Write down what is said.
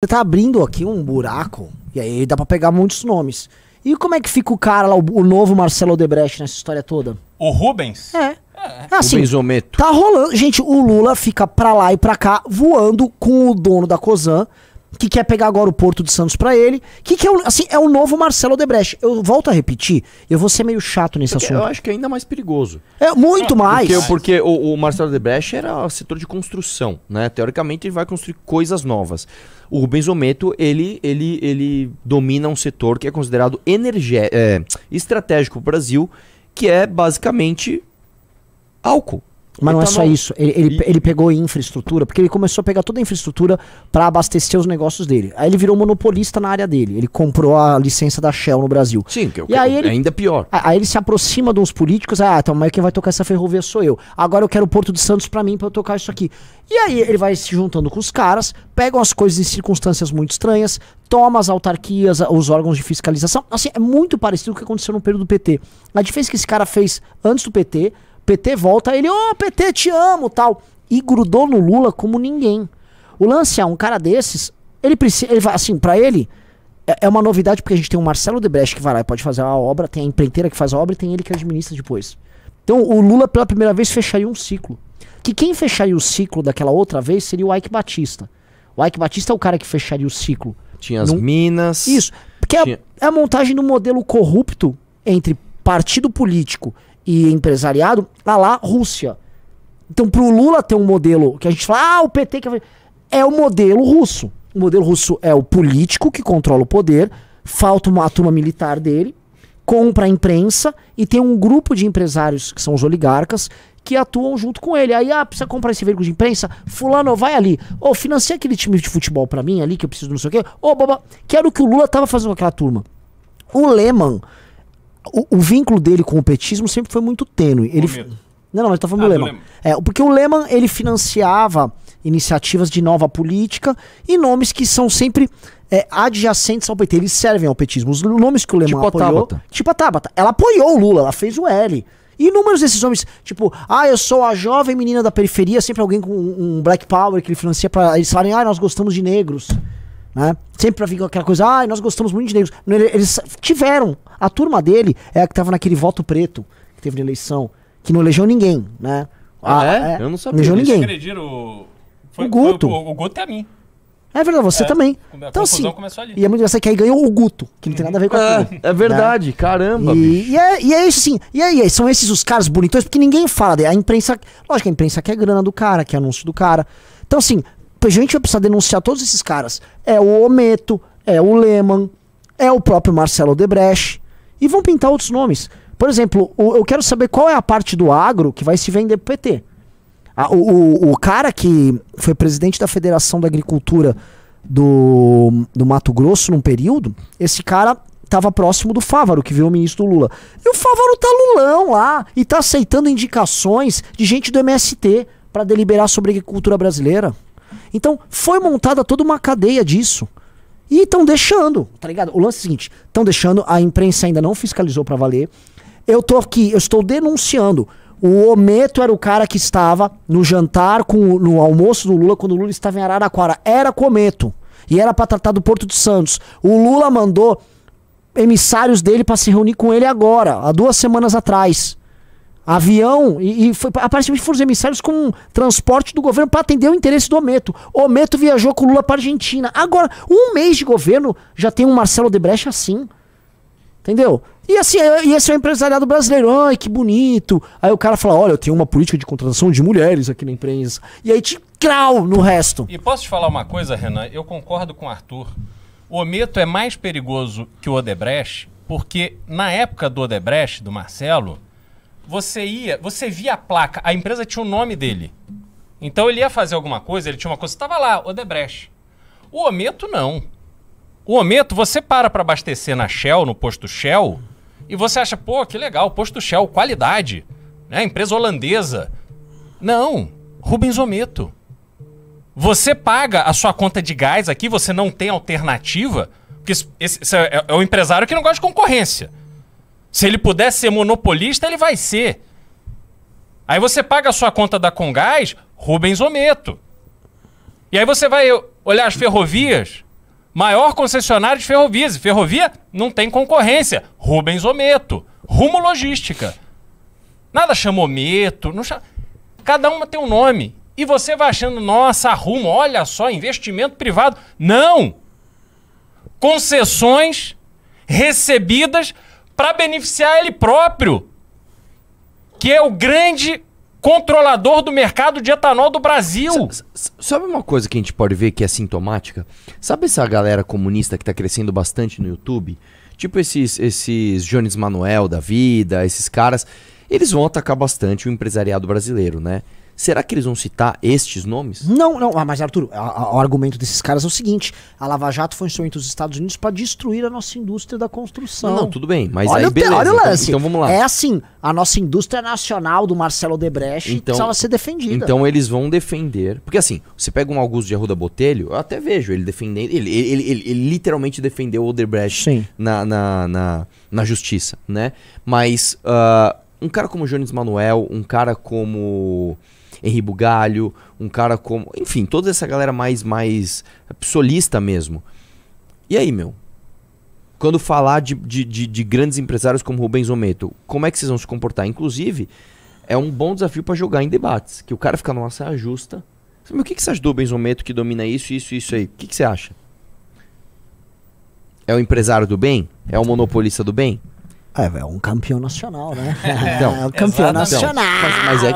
você tá abrindo aqui um buraco, e aí dá para pegar muitos nomes. E como é que fica o cara lá, o, novo Marcelo Odebrecht nessa história toda? O Rubens? É. é. Assim, Rubens Ometo. Tá rolando. Gente, o Lula fica pra lá e pra cá voando com o dono da Cozan que quer pegar agora o Porto de Santos para ele, que, é, o, assim, é o novo Marcelo Odebrecht. Eu volto a repetir, eu vou ser meio chato nesse porque assunto. Eu acho que é ainda mais perigoso. É, muito mais. Porque, porque o, o, Marcelo Odebrecht era o setor de construção, né? Teoricamente ele vai construir coisas novas. O Rubens Ometo, ele, ele, ele domina um setor que é considerado energia, é, estratégico para o Brasil, que é basicamente álcool. Mas não é só isso. Ele, ele, e... ele, pegou infraestrutura, porque ele começou a pegar toda a infraestrutura para abastecer os negócios dele. Aí ele virou monopolista na área dele. Ele comprou a licença da Shell no Brasil. Sim, que, eu, é e aí ele, ainda é pior. Aí ele se aproxima de uns políticos. Ah, então, mas quem vai tocar essa ferrovia sou eu. Agora eu quero o Porto de Santos para mim, para eu tocar isso aqui. E aí ele vai se juntando com os caras, pegam as coisas em circunstâncias muito estranhas, toma as autarquias, os órgãos de fiscalização. Assim, é muito parecido com o que aconteceu no período do PT. A diferença que esse cara fez antes do PT PT volta, ele, ô oh, PT, te amo, tal. E grudou no Lula como ninguém. O lance é, um cara desses, ele precisa, ele, assim, para ele, é, é, uma novidade porque a gente tem o Marcelo Debrecht que vai lá e pode fazer a obra, tem a empreiteira que faz a obra e tem ele que administra depois. Então o Lula pela primeira vez fecharia um ciclo. Que quem fecharia o ciclo daquela outra vez seria o Ike Batista. O Ike Batista é o cara que fecharia o ciclo. Tinha as minas. Isso. Porque é tinha... é, a, é a montagem do modelo corrupto entre partido político e empresariado a tá lá Rússia. Então, para o Lula ter um modelo que a gente fala, ah, o PT que é o modelo russo. O modelo russo é o político que controla o poder, falta uma turma militar dele, compra a imprensa e tem um grupo de empresários que são os oligarcas que atuam junto com ele. Aí, ah, precisa comprar esse veículo de imprensa? Fulano, vai ali. Ou oh, financia aquele time de futebol para mim ali, que eu preciso não sei o quê. Ô, oh, boba, que era o que o Lula tava fazendo com aquela turma. O Lehman o, o, vínculo dele com o petismo sempre foi muito tênue. Ele, não, não, mas tá falando ah, do Lehman. É, porque o leman ele financiava iniciativas de nova política e nomes que são sempre é, adjacentes ao PT. Eles servem ao petismo. Os nomes que o leman tipo apoiou... Tabata. Tipo a Tabata. Ela apoiou o Lula, ela fez o L. E inúmeros desses homens, tipo, ah, eu sou a jovem menina da periferia, sempre alguém com um, um black power que ele financia pra eles falarem, ah, nós gostamos de negros. Né? Sempre vir aquela coisa, ah, nós gostamos muito de negros. Eles tiveram. A turma dele é a que estava naquele voto preto que teve na eleição, que não elegeu ninguém, né? Ah, ah é? é? Eu não sabia. elegeu ninguém. foi, o Guto. Foi, o, o Guto é a mim. É verdade, você é, também. então, assim, E é muito engraçado que aí ganhou o Guto, que não tem nada a ver com a é, turma, É, é verdade, né? caramba. E, e, é, e, é, isso, assim. E aí, são esses os caras bonitões, porque ninguém fala. A imprensa. Lógico, a imprensa quer grana do cara, quer anúncio do cara. Então, assim, a gente vai precisar denunciar todos esses caras. É o Ometo, é o Lehman, é o próprio Marcelo Debreche. E vão pintar outros nomes. Por exemplo, o, eu quero saber qual é a parte do agro que vai se vender pro PT. A, o, o, o, cara que foi presidente da Federação da Agricultura do, do Mato Grosso num período, esse cara estava próximo do Fávaro, que virou ministro do Lula. E o Fávaro tá lulão lá e tá aceitando indicações de gente do MST para deliberar sobre a agricultura brasileira. Então, foi montada toda uma cadeia disso. E estão deixando, tá ligado? O lance é o seguinte: estão deixando, a imprensa ainda não fiscalizou para valer. Eu tô aqui, eu estou denunciando. O Ometo era o cara que estava no jantar, com, no almoço do Lula, quando o Lula estava em Araraquara. Era com o Ometo. E era para tratar do Porto de Santos. O Lula mandou emissários dele para se reunir com ele agora, há duas semanas atrás avião e, e foi, aparentemente foram os emissários com transporte do governo para atender o interesse do Ometo. O Ometo viajou com Lula para Argentina. Agora, um mês de governo já tem um Marcelo Debrecht assim. Entendeu? E assim, é, e esse é o empresariado brasileiro. Ai, que bonito. Aí o cara fala: olha, eu tenho uma política de contratação de mulheres aqui na empresa. E aí te crau no resto. E posso te falar uma coisa, Renan? Eu concordo com o Arthur. O Ometo é mais perigoso que o Odebrecht, porque na época do Odebrecht, do Marcelo, você ia, você via a placa, a empresa tinha o nome dele. Então ele ia fazer alguma coisa, ele tinha uma coisa, estava lá, Odebrecht. O Ometo não. O Ometo, você para para abastecer na Shell, no posto Shell, e você acha, pô, que legal, posto Shell, qualidade, né? Empresa holandesa. Não, Rubens Ometo. Você paga a sua conta de gás aqui, você não tem alternativa, porque esse, esse é, é o empresário que não gosta de concorrência. Se ele pudesse ser monopolista, ele vai ser. Aí você paga a sua conta da Congás, Rubens Ometo. E aí você vai olhar as ferrovias, maior concessionário de ferrovias. Ferrovia não tem concorrência. Rubens Ometo. Rumo Logística. Nada chama Ometo. Não chama... Cada uma tem um nome. E você vai achando, nossa, Rumo, olha só, investimento privado. Não! Concessões recebidas para beneficiar ele próprio, que é o grande controlador do mercado de etanol do Brasil. sabe uma coisa que a gente pode ver que é sintomática? Sabe essa galera comunista que está crescendo bastante no YouTube? Tipo esses, esses Jones Manuel da vida, esses caras, eles vão atacar bastante o empresariado brasileiro, né? Será que eles vão citar estes nomes? Não, não, ah, mas Arthur, a, a, o argumento desses caras é o seguinte: a Lava Jato foi um instrumento dos Estados Unidos para destruir a nossa indústria da construção. Não, não tudo bem, mas olha aí beleza. Olha o lance. Então, então, vamos lá. É assim, a nossa indústria nacional do Marcelo Debrecht então, precisava ser defendida. Então eles vão defender, porque assim, você pega um Augusto de Arruda Botelho, eu até vejo ele defendendo, ele, ele, ele, ele literalmente defendeu o Odebrecht na, na, na, na, justiça, né? Mas uh, um cara como Jones Manuel, um cara como Henri Bugalho, um cara como. Enfim, toda essa galera mais, mais solista mesmo. E aí, meu? Quando falar de, de, de, de grandes empresários como Rubens Ometo, como é que vocês vão se comportar? Inclusive, é um bom desafio para jogar em debates, que o cara fica numa saia é justa. Meu, o que, que você acha do Rubens Ometo que domina isso, isso, isso aí? O que, que você acha? É o empresário do bem? É o monopolista do bem? É, é um campeão nacional, né? Então, é um campeão então, nacional. Então, mas, mas é que